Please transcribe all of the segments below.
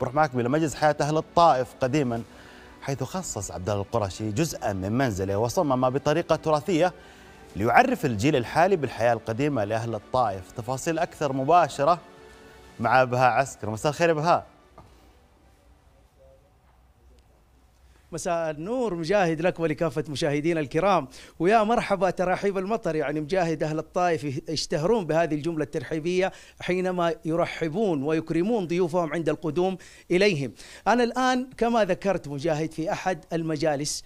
بروح معك إلى مجلس حياة أهل الطائف قديما حيث خصص عبد الله القرشي جزءا من منزله وصمم بطريقة تراثية ليعرف الجيل الحالي بالحياة القديمة لأهل الطائف تفاصيل أكثر مباشرة مع بهاء عسكر مساء الخير بهاء مساء النور مجاهد لك ولكافة مشاهدينا الكرام ويا مرحبا تراحيب المطر يعني مجاهد أهل الطائف يشتهرون بهذه الجملة الترحيبية حينما يرحبون ويكرمون ضيوفهم عند القدوم إليهم أنا الآن كما ذكرت مجاهد في أحد المجالس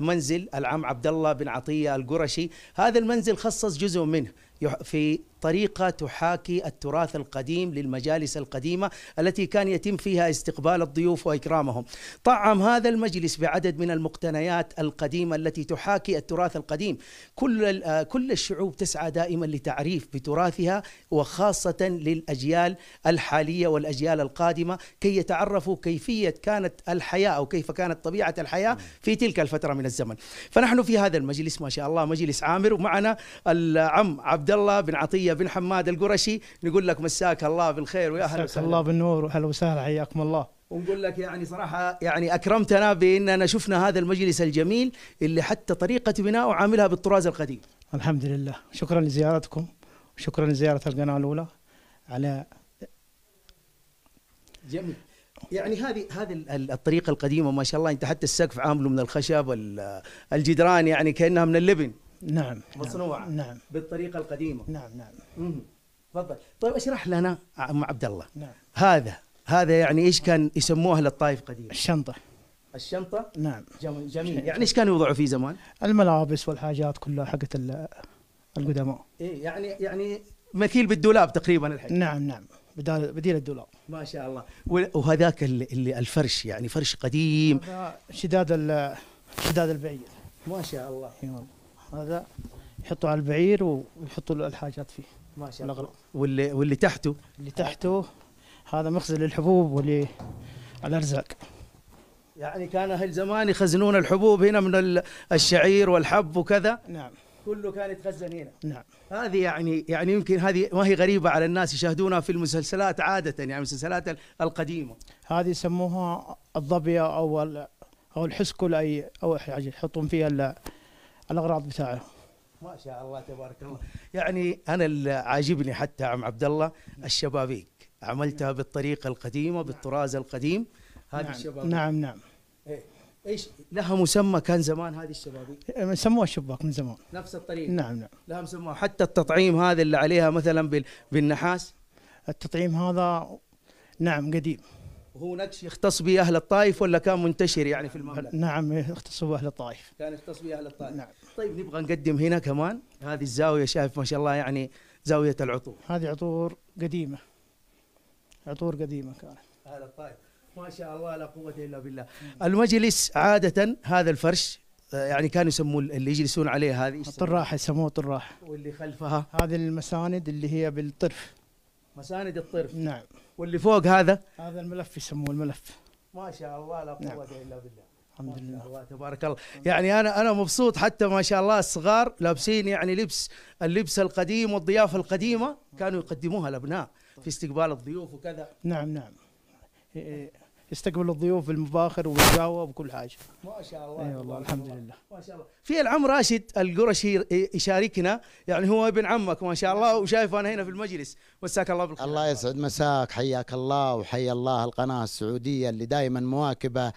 منزل العم عبد الله بن عطيه القرشي هذا المنزل خصص جزء منه في طريقه تحاكي التراث القديم للمجالس القديمه التي كان يتم فيها استقبال الضيوف واكرامهم. طعم هذا المجلس بعدد من المقتنيات القديمه التي تحاكي التراث القديم. كل آه، كل الشعوب تسعى دائما لتعريف بتراثها وخاصه للاجيال الحاليه والاجيال القادمه كي يتعرفوا كيفيه كانت الحياه او كيف كانت طبيعه الحياه في تلك الفتره. فتره من الزمن فنحن في هذا المجلس ما شاء الله مجلس عامر ومعنا العم عبد الله بن عطيه بن حماد القرشي نقول لك مساك الله بالخير ويا اهلا وسهلا الله بالنور واهلا وسهلا حياكم الله ونقول لك يعني صراحة يعني أكرمتنا بأننا شفنا هذا المجلس الجميل اللي حتى طريقة بناءه عاملها بالطراز القديم الحمد لله شكرا لزيارتكم وشكرا لزيارة القناة الأولى على جميل يعني هذه هذه الطريقه القديمه ما شاء الله انت حتى السقف عامله من الخشب الجدران يعني كانها من اللبن نعم،, نعم مصنوعه نعم بالطريقه القديمه نعم نعم تفضل طيب اشرح لنا عم آه، عبد الله نعم هذا هذا يعني ايش كان يسموه اهل الطائف قديم الشنطه الشنطه نعم جميل يعني ايش كانوا يوضعوا فيه زمان الملابس والحاجات كلها حقت القدماء ايه يعني يعني مثيل بالدولاب تقريبا الحين نعم نعم بدال بديل الدولار ما شاء الله وهذاك اللي الفرش يعني فرش قديم شداد شداد البعير ما شاء الله هذا يحطوا على البعير ويحطوا الحاجات فيه ما شاء الله واللي واللي تحته اللي تحته هذا مخزن للحبوب واللي الارزاق يعني كان اهل زمان يخزنون الحبوب هنا من الشعير والحب وكذا نعم كله كان يتخزن هنا نعم هذه يعني يعني يمكن هذه ما هي غريبه على الناس يشاهدونها في المسلسلات عاده يعني المسلسلات القديمه هذه يسموها الضبيه او او الحسكل اي او حاجه يعني يحطون فيها الاغراض بتاعه ما شاء الله تبارك الله يعني انا اللي عاجبني حتى عم عبد الله الشبابيك عملتها بالطريقه القديمه بالطراز القديم هذه نعم الشبابيك نعم نعم إيه؟ ايش لها مسمى كان زمان هذه الشبابيك؟ أه، سموها الشباك من زمان نفس الطريقه نعم نعم لها مسمى حتى التطعيم هذا اللي عليها مثلا بالنحاس التطعيم هذا نعم قديم وهو نقش يختص به اهل الطائف ولا كان منتشر يعني في المملكه؟ نعم يختص به اهل الطائف كان يختص به اهل الطائف نعم طيب نبغى نقدم هنا كمان هذه الزاويه شايف ما شاء الله يعني زاويه العطور هذه عطور قديمه عطور قديمه كانت اهل الطائف ما شاء الله لا قوة إلا بالله المجلس عادة هذا الفرش آه، يعني كانوا يسموه اللي يجلسون عليه هذه الطراح يسموه طراح واللي خلفها هذه المساند اللي هي بالطرف مساند الطرف نعم واللي فوق هذا هذا الملف يسموه الملف ما شاء الله لا نعم. قوة نعم. إلا بالله الحمد لله الله تبارك الله يعني انا انا مبسوط حتى ما شاء الله الصغار لابسين يعني لبس اللبس القديم والضيافه القديمه كانوا يقدموها الابناء في استقبال الضيوف وكذا نعم نعم إيه، إيه. يستقبل الضيوف بالمباخر والقهوه وكل حاجه ما شاء الله اي والله الحمد لله ما شاء الله في العم راشد القرشي يشاركنا يعني هو ابن عمك ما شاء الله وشايف انا هنا في المجلس مساك الله بالخير الله يسعد مساك حياك الله وحيا الله القناه السعوديه اللي دائما مواكبه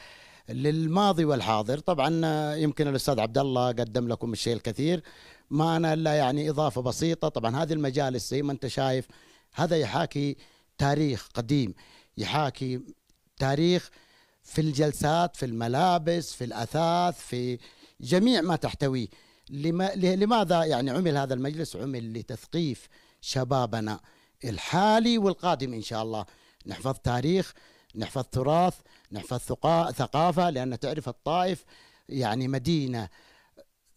للماضي والحاضر طبعا يمكن الاستاذ عبد الله قدم لكم الشيء الكثير ما انا الا يعني اضافه بسيطه طبعا هذه المجالس زي ما انت شايف هذا يحاكي تاريخ قديم يحاكي التاريخ في الجلسات في الملابس في الأثاث في جميع ما تحتويه لما لماذا يعني عمل هذا المجلس عمل لتثقيف شبابنا الحالي والقادم إن شاء الله نحفظ تاريخ نحفظ تراث نحفظ ثقافة لأن تعرف الطائف يعني مدينة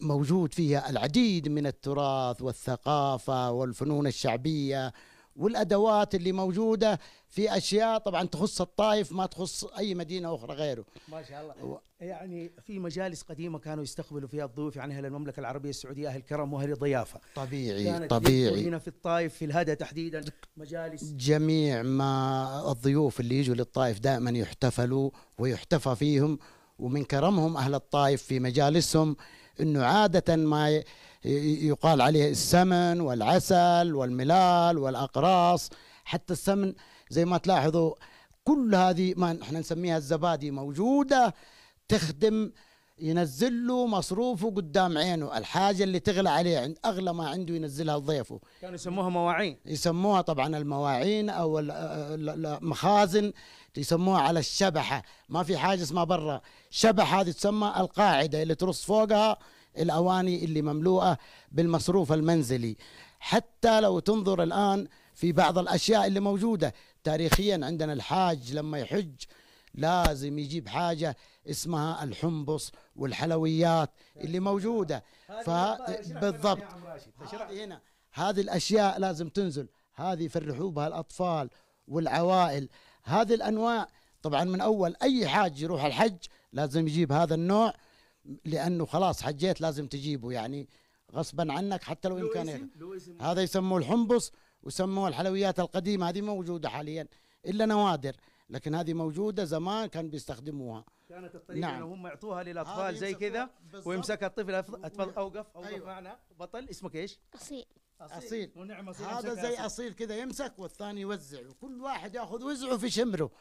موجود فيها العديد من التراث والثقافة والفنون الشعبية والادوات اللي موجوده في اشياء طبعا تخص الطائف ما تخص اي مدينه اخرى غيره. ما شاء الله و... يعني في مجالس قديمه كانوا يستقبلوا فيها الضيوف يعني اهل المملكه العربيه السعوديه اهل كرم واهل ضيافه. طبيعي كانت طبيعي هنا في الطائف في الهدى تحديدا مجالس جميع ما الضيوف اللي يجوا للطائف دائما يحتفلوا ويحتفى فيهم ومن كرمهم اهل الطائف في مجالسهم انه عاده ما ي... يقال عليه السمن والعسل والملال والأقراص حتى السمن زي ما تلاحظوا كل هذه ما احنا نسميها الزبادي موجودة تخدم ينزل له مصروفه قدام عينه الحاجة اللي تغلى عليه عند أغلى ما عنده ينزلها لضيفه كانوا يسموها مواعين يسموها طبعا المواعين أو المخازن يسموها على الشبحة ما في حاجة اسمها برا شبحة هذه تسمى القاعدة اللي ترص فوقها الأواني اللي مملوءة بالمصروف المنزلي حتى لو تنظر الآن في بعض الأشياء اللي موجودة تاريخيا عندنا الحاج لما يحج لازم يجيب حاجة اسمها الحمص والحلويات اللي موجودة فبالضبط هنا هذه الأشياء لازم تنزل هذه يفرحوا بها الأطفال والعوائل هذه الأنواع طبعا من أول أي حاج يروح الحج لازم يجيب هذا النوع لانه خلاص حجيت لازم تجيبه يعني غصبا عنك حتى لو امكان هذا يسموه الحنبص وسموه الحلويات القديمه هذه موجوده حاليا الا نوادر لكن هذه موجوده زمان كان بيستخدموها كانت الطريقه نعم. هم يعطوها للاطفال زي كذا ويمسكها الطفل اتفضل أيوه. اوقف اوقف أيوة. معنا بطل اسمك ايش؟ اصيل اصيل ونعم اصيل هذا زي اصيل كذا يمسك والثاني يوزع وكل واحد ياخذ وزعه في شمره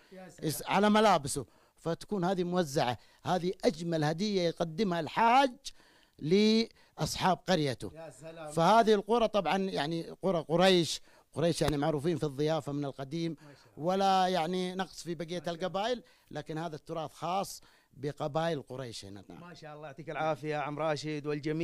على ملابسه فتكون هذه موزعة هذه أجمل هدية يقدمها الحاج لأصحاب قريته يا سلام. فهذه القرى طبعا يعني قرى قريش قريش يعني معروفين في الضيافة من القديم ولا يعني نقص في بقية القبائل لكن هذا التراث خاص بقبائل قريش هنا ما شاء الله يعطيك العافية عم راشد والجميع